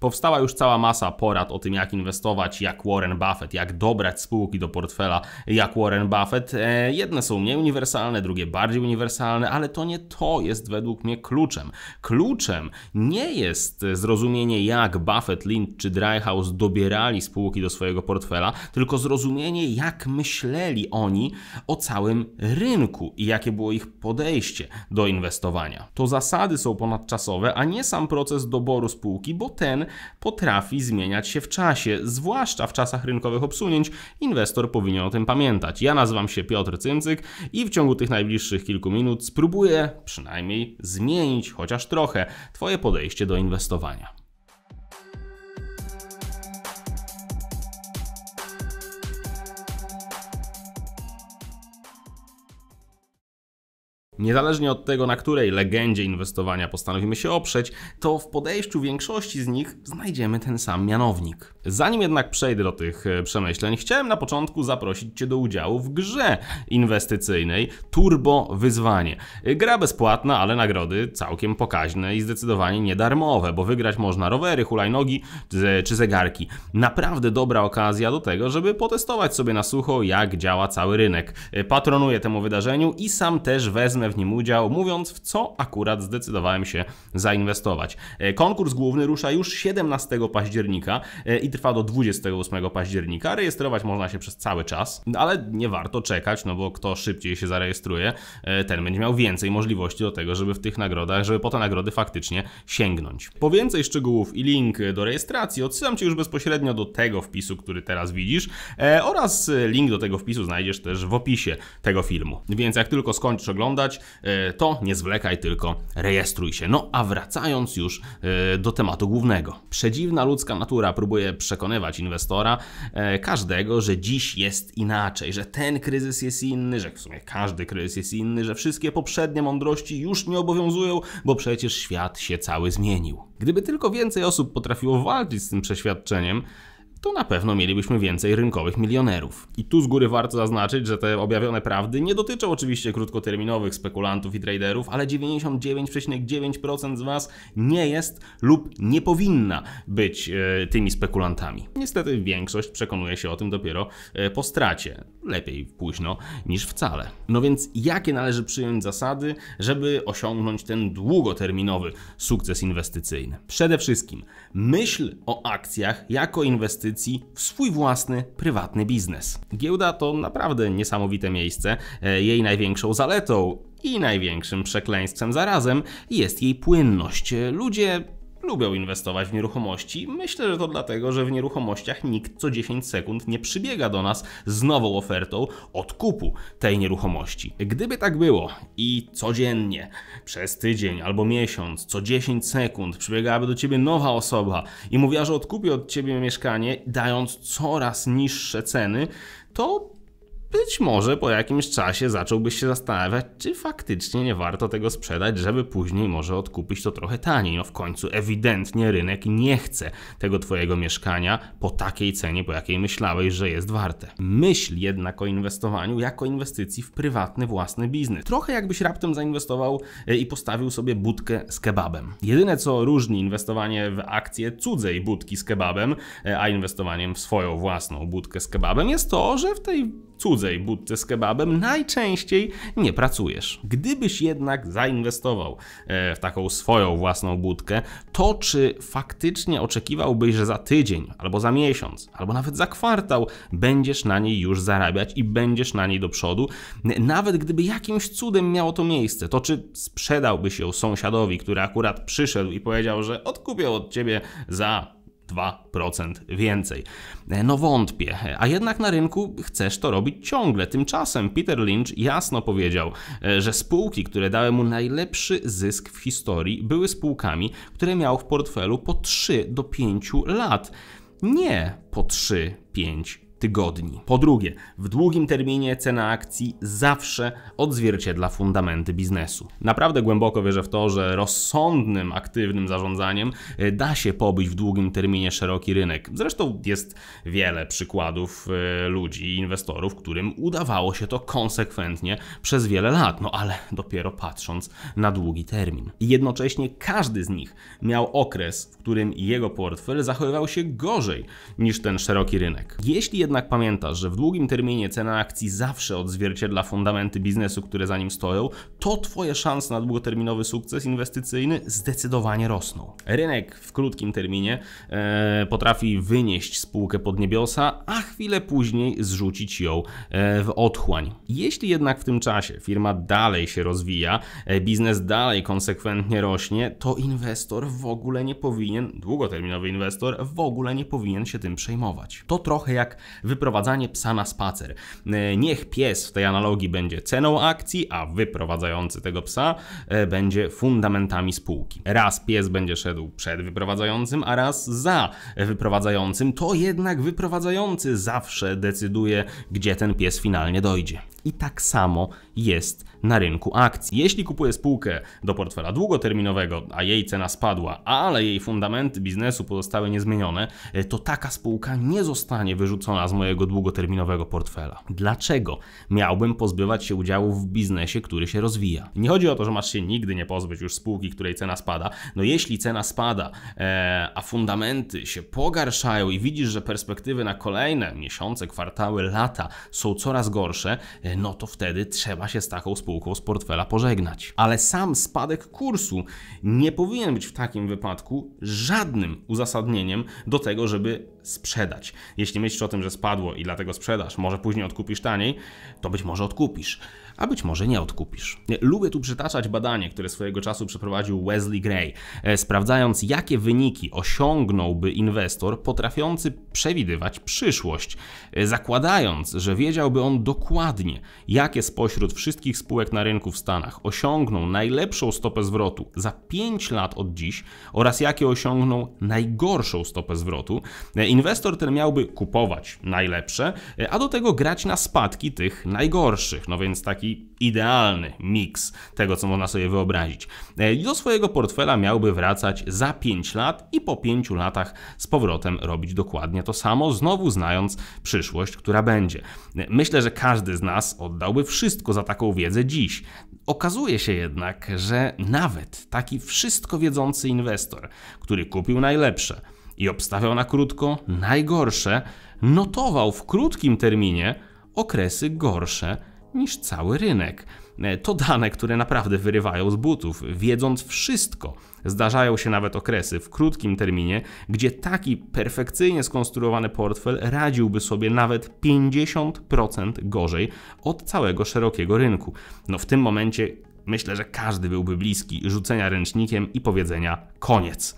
Powstała już cała masa porad o tym, jak inwestować, jak Warren Buffett, jak dobrać spółki do portfela, jak Warren Buffett. E, jedne są mniej uniwersalne, drugie bardziej uniwersalne, ale to nie to jest według mnie kluczem. Kluczem nie jest zrozumienie, jak Buffett, Lind czy Dryhouse dobierali spółki do swojego portfela, tylko zrozumienie, jak myśleli oni o całym rynku i jakie było ich podejście do inwestowania. To zasady są ponadczasowe, a nie sam proces doboru spółki, bo ten potrafi zmieniać się w czasie, zwłaszcza w czasach rynkowych obsunięć. Inwestor powinien o tym pamiętać. Ja nazywam się Piotr Cymcyk i w ciągu tych najbliższych kilku minut spróbuję przynajmniej zmienić chociaż trochę Twoje podejście do inwestowania. Niezależnie od tego, na której legendzie inwestowania postanowimy się oprzeć, to w podejściu większości z nich znajdziemy ten sam mianownik. Zanim jednak przejdę do tych e, przemyśleń, chciałem na początku zaprosić Cię do udziału w grze inwestycyjnej Turbo Wyzwanie. E, gra bezpłatna, ale nagrody całkiem pokaźne i zdecydowanie niedarmowe, bo wygrać można rowery, hulajnogi czy zegarki. Naprawdę dobra okazja do tego, żeby potestować sobie na sucho, jak działa cały rynek. E, patronuję temu wydarzeniu i sam też wezmę w nim udział, mówiąc w co akurat zdecydowałem się zainwestować. E, konkurs główny rusza już 17 października e, i trwa do 28 października. Rejestrować można się przez cały czas, ale nie warto czekać, no bo kto szybciej się zarejestruje, e, ten będzie miał więcej możliwości do tego, żeby w tych nagrodach, żeby po te nagrody faktycznie sięgnąć. Po więcej szczegółów i link do rejestracji odsyłam Cię już bezpośrednio do tego wpisu, który teraz widzisz oraz link do tego wpisu znajdziesz też w opisie tego filmu. Więc jak tylko skończysz oglądać, E, to nie zwlekaj, tylko rejestruj się. No a wracając już e, do tematu głównego. Przedziwna ludzka natura próbuje przekonywać inwestora, e, każdego, że dziś jest inaczej, że ten kryzys jest inny, że w sumie każdy kryzys jest inny, że wszystkie poprzednie mądrości już nie obowiązują, bo przecież świat się cały zmienił. Gdyby tylko więcej osób potrafiło walczyć z tym przeświadczeniem, to na pewno mielibyśmy więcej rynkowych milionerów. I tu z góry warto zaznaczyć, że te objawione prawdy nie dotyczą oczywiście krótkoterminowych spekulantów i traderów, ale 99,9% z Was nie jest lub nie powinna być e, tymi spekulantami. Niestety większość przekonuje się o tym dopiero e, po stracie. Lepiej późno niż wcale. No więc jakie należy przyjąć zasady, żeby osiągnąć ten długoterminowy sukces inwestycyjny? Przede wszystkim myśl o akcjach jako inwestycji inwestycji w swój własny, prywatny biznes. Giełda to naprawdę niesamowite miejsce. E, jej największą zaletą i największym przekleństwem zarazem jest jej płynność. E, ludzie lubią inwestować w nieruchomości. Myślę, że to dlatego, że w nieruchomościach nikt co 10 sekund nie przybiega do nas z nową ofertą odkupu tej nieruchomości. Gdyby tak było i codziennie, przez tydzień albo miesiąc, co 10 sekund przybiegałaby do ciebie nowa osoba i mówiła, że odkupi od ciebie mieszkanie, dając coraz niższe ceny, to być może po jakimś czasie zacząłbyś się zastanawiać, czy faktycznie nie warto tego sprzedać, żeby później może odkupić to trochę taniej. No w końcu ewidentnie rynek nie chce tego twojego mieszkania po takiej cenie, po jakiej myślałeś, że jest warte. Myśl jednak o inwestowaniu jako inwestycji w prywatny własny biznes. Trochę jakbyś raptem zainwestował e, i postawił sobie budkę z kebabem. Jedyne co różni inwestowanie w akcję cudzej budki z kebabem, e, a inwestowaniem w swoją własną budkę z kebabem jest to, że w tej cudzej budce z kebabem najczęściej nie pracujesz. Gdybyś jednak zainwestował e, w taką swoją własną budkę, to czy faktycznie oczekiwałbyś, że za tydzień, albo za miesiąc, albo nawet za kwartał będziesz na niej już zarabiać i będziesz na niej do przodu, nawet gdyby jakimś cudem miało to miejsce, to czy sprzedałbyś ją sąsiadowi, który akurat przyszedł i powiedział, że odkupię od ciebie za 2% więcej. E, no wątpię, e, a jednak na rynku chcesz to robić ciągle. Tymczasem Peter Lynch jasno powiedział, e, że spółki, które dały mu najlepszy zysk w historii, były spółkami, które miał w portfelu po 3 do 5 lat. Nie po 3-5 lat tygodni. Po drugie, w długim terminie cena akcji zawsze odzwierciedla fundamenty biznesu. Naprawdę głęboko wierzę w to, że rozsądnym, aktywnym zarządzaniem e, da się pobyć w długim terminie szeroki rynek. Zresztą jest wiele przykładów e, ludzi inwestorów, którym udawało się to konsekwentnie przez wiele lat, no ale dopiero patrząc na długi termin. I jednocześnie każdy z nich miał okres, w którym jego portfel zachowywał się gorzej niż ten szeroki rynek. Jeśli jednak pamiętasz, że w długim terminie cena akcji zawsze odzwierciedla fundamenty biznesu, które za nim stoją, to Twoje szanse na długoterminowy sukces inwestycyjny zdecydowanie rosną. Rynek w krótkim terminie e, potrafi wynieść spółkę pod niebiosa, a chwilę później zrzucić ją e, w otchłań. Jeśli jednak w tym czasie firma dalej się rozwija, e, biznes dalej konsekwentnie rośnie, to inwestor w ogóle nie powinien, długoterminowy inwestor w ogóle nie powinien się tym przejmować. To trochę jak wyprowadzanie psa na spacer. E, niech pies w tej analogii będzie ceną akcji, a wyprowadzający tego psa e, będzie fundamentami spółki. Raz pies będzie szedł przed wyprowadzającym, a raz za wyprowadzającym. To jednak wyprowadzający zawsze decyduje, gdzie ten pies finalnie dojdzie i tak samo jest na rynku akcji. Jeśli kupuję spółkę do portfela długoterminowego, a jej cena spadła, ale jej fundamenty biznesu pozostały niezmienione, e, to taka spółka nie zostanie wyrzucona z mojego długoterminowego portfela. Dlaczego miałbym pozbywać się udziału w biznesie, który się rozwija? Nie chodzi o to, że masz się nigdy nie pozbyć już spółki, której cena spada. No jeśli cena spada, e, a fundamenty się pogarszają i widzisz, że perspektywy na kolejne miesiące, kwartały, lata są coraz gorsze, e, no to wtedy trzeba się z taką spółką z portfela pożegnać. Ale sam spadek kursu nie powinien być w takim wypadku żadnym uzasadnieniem do tego, żeby sprzedać. Jeśli myślisz o tym, że spadło i dlatego sprzedasz, może później odkupisz taniej, to być może odkupisz, a być może nie odkupisz. Lubię tu przytaczać badanie, które swojego czasu przeprowadził Wesley Gray, e, sprawdzając jakie wyniki osiągnąłby inwestor potrafiący przewidywać przyszłość, e, zakładając, że wiedziałby on dokładnie, jakie spośród wszystkich spółek na rynku w Stanach osiągną najlepszą stopę zwrotu za 5 lat od dziś oraz jakie osiągną najgorszą stopę zwrotu. E, Inwestor ten miałby kupować najlepsze, e, a do tego grać na spadki tych najgorszych, no więc taki idealny miks tego, co można sobie wyobrazić. E, do swojego portfela miałby wracać za 5 lat i po 5 latach z powrotem robić dokładnie to samo, znowu znając przyszłość, która będzie. E, myślę, że każdy z nas oddałby wszystko za taką wiedzę dziś. Okazuje się jednak, że nawet taki wszystko wiedzący inwestor, który kupił najlepsze, i obstawiał na krótko najgorsze, notował w krótkim terminie okresy gorsze niż cały rynek. E, to dane, które naprawdę wyrywają z butów, wiedząc wszystko. Zdarzają się nawet okresy w krótkim terminie, gdzie taki perfekcyjnie skonstruowany portfel radziłby sobie nawet 50% gorzej od całego szerokiego rynku. No w tym momencie myślę, że każdy byłby bliski rzucenia ręcznikiem i powiedzenia koniec.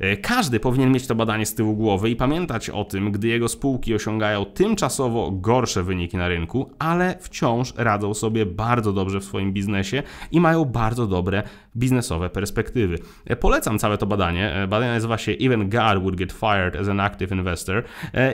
E, każdy powinien mieć to badanie z tyłu głowy i pamiętać o tym, gdy jego spółki osiągają tymczasowo gorsze wyniki na rynku, ale wciąż radzą sobie bardzo dobrze w swoim biznesie i mają bardzo dobre biznesowe perspektywy. E, polecam całe to badanie. E, badanie nazywa się Even God Would Get Fired as an Active Investor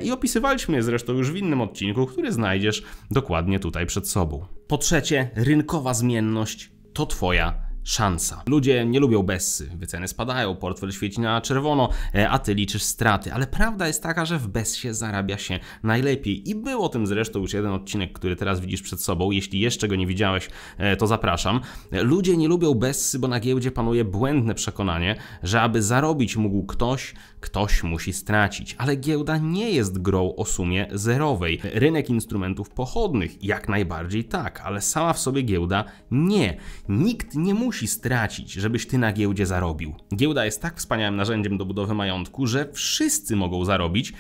i opisywaliśmy je zresztą już w innym odcinku, który znajdziesz dokładnie tutaj przed sobą. Po trzecie, rynkowa zmienność to Twoja szansa. Ludzie nie lubią Bessy, wyceny spadają, portfel świeci na czerwono, e, a ty liczysz straty, ale prawda jest taka, że w Bessie zarabia się najlepiej i był o tym zresztą już jeden odcinek, który teraz widzisz przed sobą, jeśli jeszcze go nie widziałeś, e, to zapraszam. E, ludzie nie lubią Bessy, bo na giełdzie panuje błędne przekonanie, że aby zarobić mógł ktoś, ktoś musi stracić, ale giełda nie jest grą o sumie zerowej. Rynek instrumentów pochodnych jak najbardziej tak, ale sama w sobie giełda nie. Nikt nie musi musi stracić, żebyś ty na giełdzie zarobił. Giełda jest tak wspaniałym narzędziem do budowy majątku, że wszyscy mogą zarobić,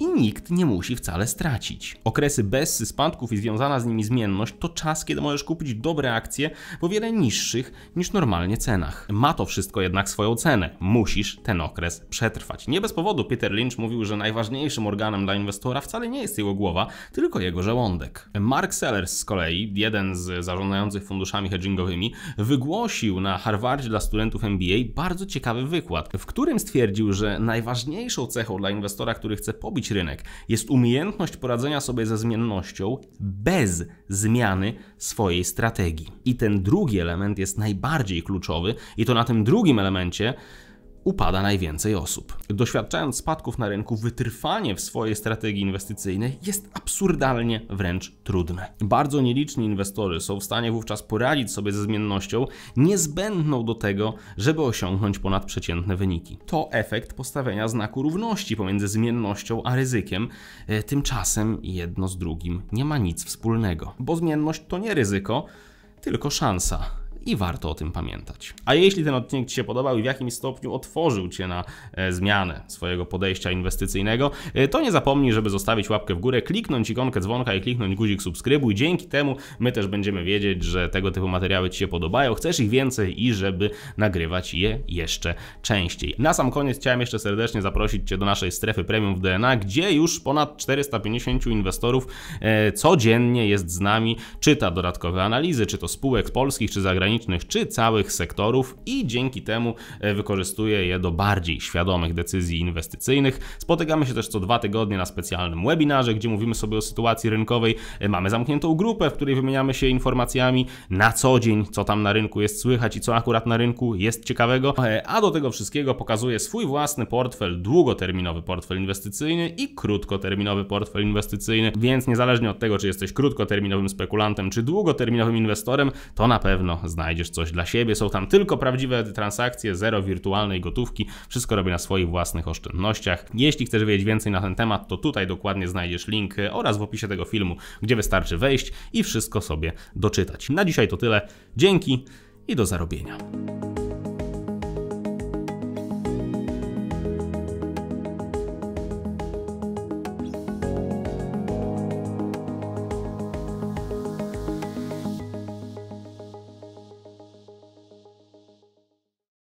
i nikt nie musi wcale stracić. Okresy bez spadków i związana z nimi zmienność to czas, kiedy możesz kupić dobre akcje po wiele niższych niż normalnie cenach. Ma to wszystko jednak swoją cenę. Musisz ten okres przetrwać. Nie bez powodu Peter Lynch mówił, że najważniejszym organem dla inwestora wcale nie jest jego głowa, tylko jego żołądek. Mark Sellers z kolei, jeden z zarządzających funduszami hedgingowymi, wygłosił na Harvardzie dla studentów MBA bardzo ciekawy wykład, w którym stwierdził, że najważniejszą cechą dla inwestora, który chce pobić rynek. Jest umiejętność poradzenia sobie ze zmiennością bez zmiany swojej strategii. I ten drugi element jest najbardziej kluczowy, i to na tym drugim elemencie upada najwięcej osób. Doświadczając spadków na rynku, wytrwanie w swojej strategii inwestycyjnej jest absurdalnie wręcz trudne. Bardzo nieliczni inwestorzy są w stanie wówczas poradzić sobie ze zmiennością niezbędną do tego, żeby osiągnąć ponadprzeciętne wyniki. To efekt postawienia znaku równości pomiędzy zmiennością a ryzykiem. E, tymczasem jedno z drugim nie ma nic wspólnego, bo zmienność to nie ryzyko, tylko szansa i warto o tym pamiętać. A jeśli ten odcinek Ci się podobał i w jakimś stopniu otworzył Cię na e, zmianę swojego podejścia inwestycyjnego, e, to nie zapomnij, żeby zostawić łapkę w górę, kliknąć ikonkę dzwonka i kliknąć guzik subskrybuj. Dzięki temu my też będziemy wiedzieć, że tego typu materiały Ci się podobają, chcesz ich więcej i żeby nagrywać je jeszcze częściej. Na sam koniec chciałem jeszcze serdecznie zaprosić Cię do naszej strefy premium w DNA, gdzie już ponad 450 inwestorów e, codziennie jest z nami, czyta dodatkowe analizy, czy to spółek polskich, czy zagranicznych, granicznych czy całych sektorów i dzięki temu e, wykorzystuje je do bardziej świadomych decyzji inwestycyjnych. Spotykamy się też co dwa tygodnie na specjalnym webinarze, gdzie mówimy sobie o sytuacji rynkowej. E, mamy zamkniętą grupę, w której wymieniamy się informacjami na co dzień, co tam na rynku jest słychać i co akurat na rynku jest ciekawego. E, a do tego wszystkiego pokazuje swój własny portfel, długoterminowy portfel inwestycyjny i krótkoterminowy portfel inwestycyjny, więc niezależnie od tego, czy jesteś krótkoterminowym spekulantem, czy długoterminowym inwestorem, to na pewno znajdziesz znajdziesz coś dla siebie. Są tam tylko prawdziwe transakcje, zero wirtualnej gotówki. Wszystko robię na swoich własnych oszczędnościach. Jeśli chcesz wiedzieć więcej na ten temat, to tutaj dokładnie znajdziesz link e, oraz w opisie tego filmu, gdzie wystarczy wejść i wszystko sobie doczytać. Na dzisiaj to tyle. Dzięki i do zarobienia.